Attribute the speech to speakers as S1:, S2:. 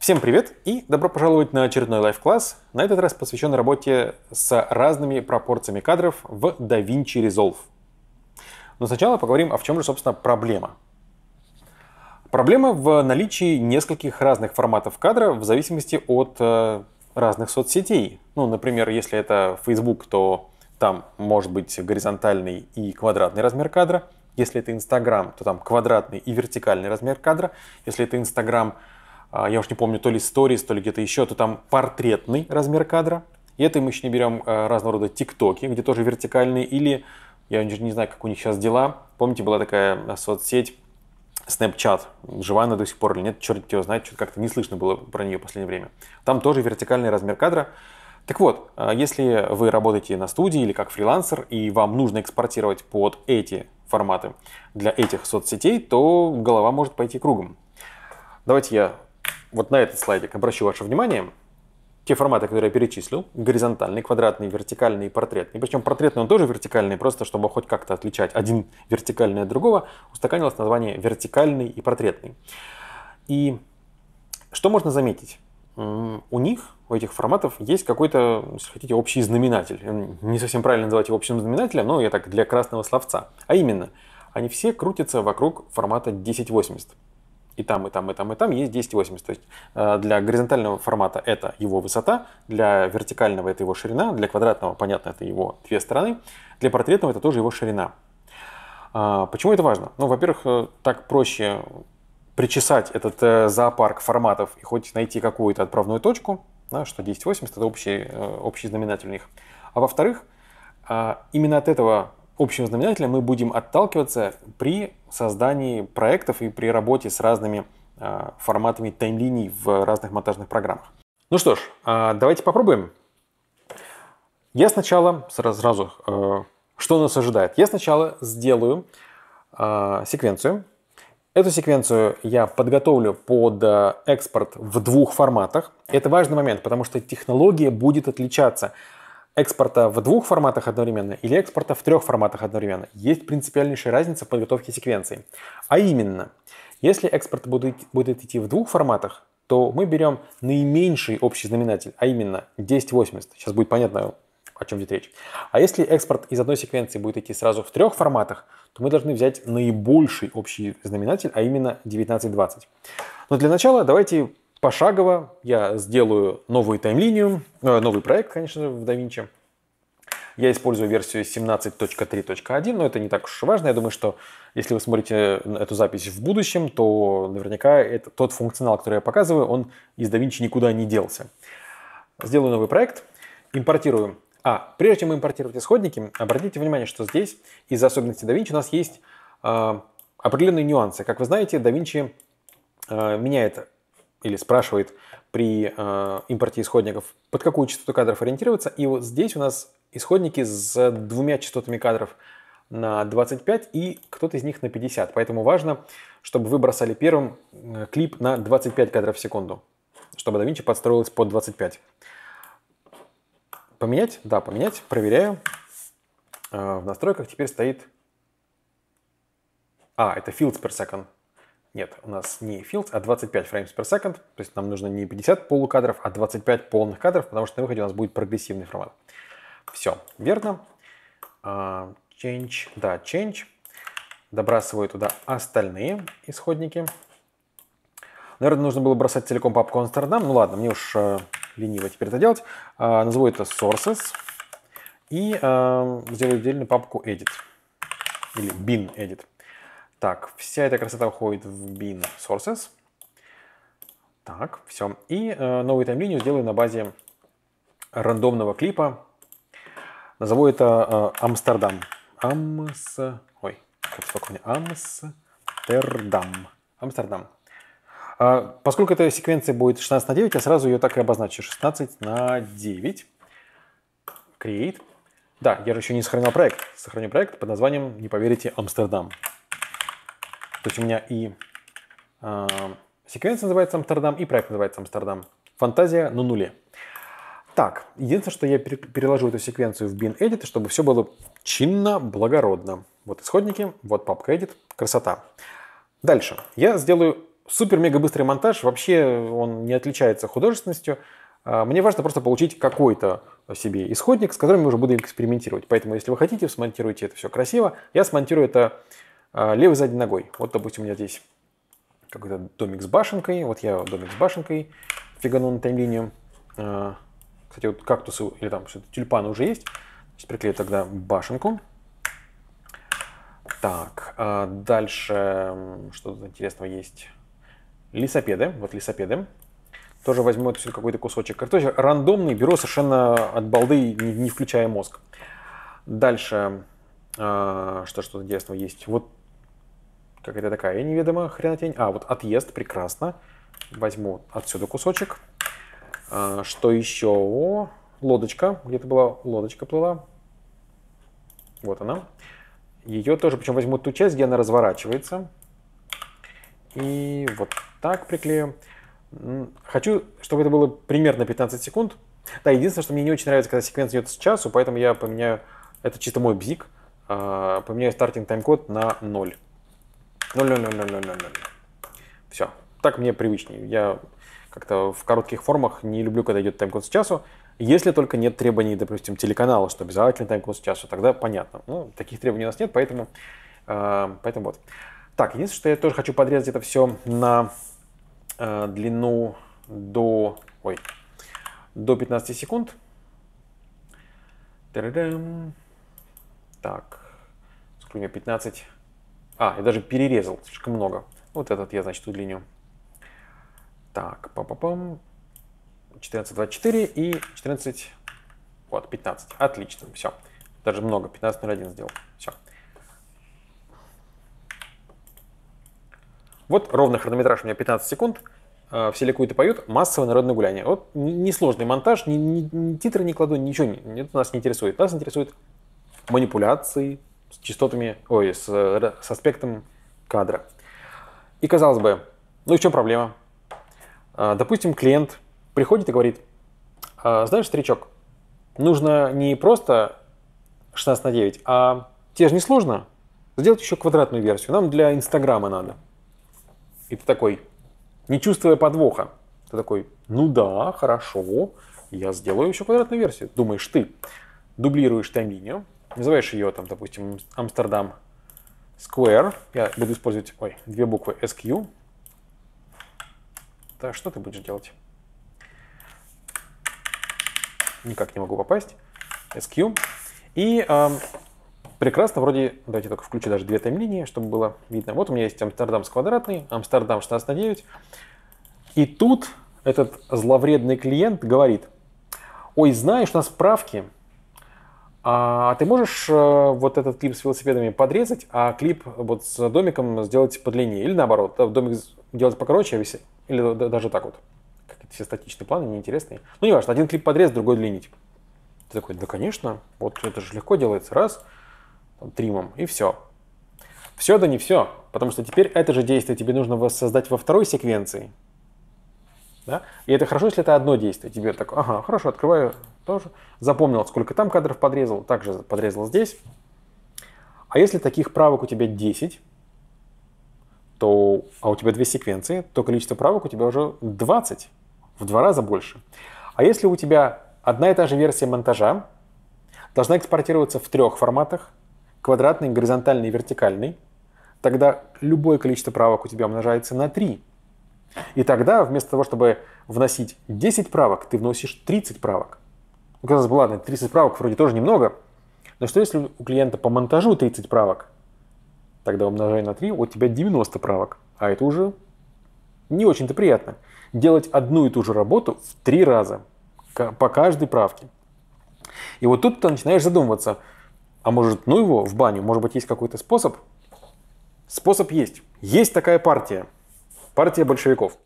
S1: Всем привет и добро пожаловать на очередной лайв-класс, на этот раз посвящен работе с разными пропорциями кадров в DaVinci Resolve. Но сначала поговорим, а в чем же, собственно, проблема. Проблема в наличии нескольких разных форматов кадра в зависимости от э, разных соцсетей. Ну, например, если это Facebook, то там может быть горизонтальный и квадратный размер кадра. Если это Instagram, то там квадратный и вертикальный размер кадра. Если это Instagram, а, я уж не помню, то ли сторис, то ли где-то еще, то там портретный размер кадра. И это мы еще не берем э, разного рода тиктоки, где тоже вертикальные, или, я даже не знаю, как у них сейчас дела. Помните, была такая э, соцсеть Snapchat, жива она до сих пор или нет, черт его знает, что-то как-то не слышно было про нее в последнее время. Там тоже вертикальный размер кадра. Так вот, э, если вы работаете на студии или как фрилансер, и вам нужно экспортировать под эти форматы для этих соцсетей, то голова может пойти кругом. Давайте я вот на этот слайдик обращу ваше внимание. Те форматы, которые я перечислил, горизонтальный, квадратный, вертикальный и портретный. Причем портретный он тоже вертикальный, просто чтобы хоть как-то отличать один вертикальный от другого, устаканилось название вертикальный и портретный. И что можно заметить? у них, у этих форматов, есть какой-то, если хотите, общий знаменатель. Не совсем правильно называть его общим знаменателем, но я так для красного словца. А именно, они все крутятся вокруг формата 1080 и там, и там, и там, и там есть 1080. То есть э, для горизонтального формата это его высота, для вертикального это его ширина, для квадратного, понятно, это его две стороны, для портретного это тоже его ширина. А, почему это важно? Ну, во-первых, э, так проще причесать этот э, зоопарк форматов и хоть найти какую-то отправную точку, да, что 1080 это общий, общий знаменатель у них. А во-вторых, именно от этого общим знаменателем мы будем отталкиваться при создании проектов и при работе с разными а, форматами таймлиний в разных монтажных программах. Ну что ж, а, давайте попробуем. Я сначала, сразу, сразу что нас ожидает? Я сначала сделаю а, секвенцию. Эту секвенцию я подготовлю под экспорт в двух форматах. Это важный момент, потому что технология будет отличаться – экспорта в двух форматах одновременно или экспорта в трех форматах одновременно. Есть принципиальнейшая разница в подготовке секвенций. А именно, если экспорт будет, будет идти в двух форматах, то мы берем наименьший общий знаменатель, а именно 1080. Сейчас будет понятно, о чем здесь речь. А если экспорт из одной секвенции будет идти сразу в трех форматах, то мы должны взять наибольший общий знаменатель, а именно 1920. Но для начала давайте пошагово я сделаю новую таймлинию, э, новый проект, конечно, в DaVinci. Я использую версию 17.3.1, но это не так уж важно. Я думаю, что если вы смотрите э, эту запись в будущем, то наверняка это, тот функционал, который я показываю, он из DaVinci никуда не делся. Сделаю новый проект, импортирую. А, прежде чем импортировать исходники, обратите внимание, что здесь из-за особенностей DaVinci у нас есть э, определенные нюансы. Как вы знаете, DaVinci э, меняет или спрашивает при э, импорте исходников, под какую частоту кадров ориентироваться. И вот здесь у нас исходники с двумя частотами кадров на 25 и кто-то из них на 50. Поэтому важно, чтобы вы бросали первым э, клип на 25 кадров в секунду, чтобы DaVinci подстроилась под 25. Поменять? Да, поменять. Проверяю. Э, в настройках теперь стоит... А, это fields per second. Нет, у нас не fields, а 25 frames per second. То есть нам нужно не 50 полукадров, а 25 полных кадров, потому что на выходе у нас будет прогрессивный формат. Все, верно. Uh, change, да, change. Добрасываю туда остальные исходники. Наверное, нужно было бросать целиком папку Amsterdam. Ну ладно, мне уж uh, лениво теперь это делать. Uh, назову это sources. И э, сделаю отдельную папку edit. Или bin edit. Так, вся эта красота уходит в bin sources. Так, все. И э, новую таймлинию сделаю на базе рандомного клипа. Назову это э, Амстердам. Амс... Ой, как столько у меня. Амстердам. Амстердам. Э, поскольку эта секвенция будет 16 на 9, я сразу ее так и обозначу. 16 на 9. Create. Да, я же еще не сохранил проект. Сохраню проект под названием, не поверите, Амстердам. То есть у меня и э, а, секвенция называется Амстердам, и проект называется Амстердам. Фантазия на нуле. Так, единственное, что я переложу эту секвенцию в bin edit, чтобы все было чинно, благородно. Вот исходники, вот папка edit, красота. Дальше. Я сделаю супер-мега быстрый монтаж. Вообще он не отличается художественностью. А, мне важно просто получить какой-то себе исходник, с которым мы уже будем экспериментировать. Поэтому, если вы хотите, смонтируйте это все красиво. Я смонтирую это а, левой задней ногой. Вот, допустим, у меня здесь какой-то домик с башенкой. Вот я домик с башенкой фигану на таймлинию. А, кстати, вот кактусы или там что-то тюльпаны уже есть. Сейчас приклею тогда башенку. Так, а, дальше что тут интересного есть? Лисопеды, вот лисопеды. Тоже возьму отсюда какой-то кусочек картофеля. Рандомный, беру совершенно от балды, не, не включая мозг. Дальше, что что интересного есть? Вот Какая-то такая неведомая хренотень. А, вот отъезд, прекрасно. Возьму отсюда кусочек. А, что еще? О, лодочка. Где-то была лодочка плыла. Вот она. Ее тоже, причем возьму ту часть, где она разворачивается. И вот так приклею. Хочу, чтобы это было примерно 15 секунд. Да, единственное, что мне не очень нравится, когда секвенция идет с часу, поэтому я поменяю, это чисто мой бзик, а, поменяю стартинг тайм-код на 0. 0-0-0-0-0-0. Ну, ну, ну, все. Так мне привычнее. Я как-то в коротких формах не люблю, когда идет тайм-код с часу. Если только нет требований, допустим, телеканала, что обязательно тайм-код с часу, тогда понятно. Ну, таких требований у нас нет, поэтому, э, поэтому вот. Так, единственное, что я тоже хочу подрезать это все на э, длину до, ой, до 15 секунд. Та-да-дам. Так, сколько у 15 а, я даже перерезал, слишком много. Вот этот я, значит, удлиню. Так, па-па-пам. 14.24 и 14, вот, 15. Отлично, все. Даже много, 15.01 сделал. Все. Вот ровно хронометраж у меня 15 секунд. Э, все ликуют и поют. Массовое народное гуляние. Вот несложный монтаж, ни, ни, ни титры не кладу, ничего не, это нас не интересует. Нас интересуют манипуляции, с частотами, ой, с, э, с аспектом кадра. И казалось бы, ну и в чем проблема? А, допустим, клиент приходит и говорит, «А, знаешь, старичок, нужно не просто 16 на 9, а тебе же не сложно сделать еще квадратную версию, нам для Инстаграма надо. И ты такой, не чувствуя подвоха, ты такой, ну да, хорошо, я сделаю еще квадратную версию. Думаешь ты, дублируешь там линию, называешь ее, там, допустим, Амстердам Square. Я буду использовать, ой, две буквы SQ. Так, что ты будешь делать? Никак не могу попасть. SQ. И э, прекрасно, вроде, давайте только включу даже две таймлинии, чтобы было видно. Вот у меня есть Амстердам с квадратный, Амстердам 16 на 9. И тут этот зловредный клиент говорит, ой, знаешь, у нас справке а ты можешь э, вот этот клип с велосипедами подрезать, а клип вот с домиком сделать подлиннее? Или наоборот, э, домик делать покороче, а висеть? Или даже так вот? Какие-то все статичные планы, неинтересные. Ну, не важно, один клип подрез, другой длинить. Ты такой, да, конечно, вот это же легко делается. Раз, там, тримом, и все. Все да не все, потому что теперь это же действие тебе нужно воссоздать во второй секвенции. Да? И это хорошо, если это одно действие. Тебе так, ага, хорошо, открываю тоже. Запомнил, сколько там кадров подрезал, также подрезал здесь. А если таких правок у тебя 10, то, а у тебя две секвенции, то количество правок у тебя уже 20, в два раза больше. А если у тебя одна и та же версия монтажа, должна экспортироваться в трех форматах, квадратный, горизонтальный и вертикальный, тогда любое количество правок у тебя умножается на 3, и тогда вместо того, чтобы вносить 10 правок, ты вносишь 30 правок. Ну, казалось бы, ладно, 30 правок вроде тоже немного, но что если у клиента по монтажу 30 правок? Тогда умножай на 3, у тебя 90 правок. А это уже не очень-то приятно. Делать одну и ту же работу в три раза по каждой правке. И вот тут ты начинаешь задумываться, а может, ну его в баню, может быть, есть какой-то способ? Способ есть. Есть такая партия – партия большевиков.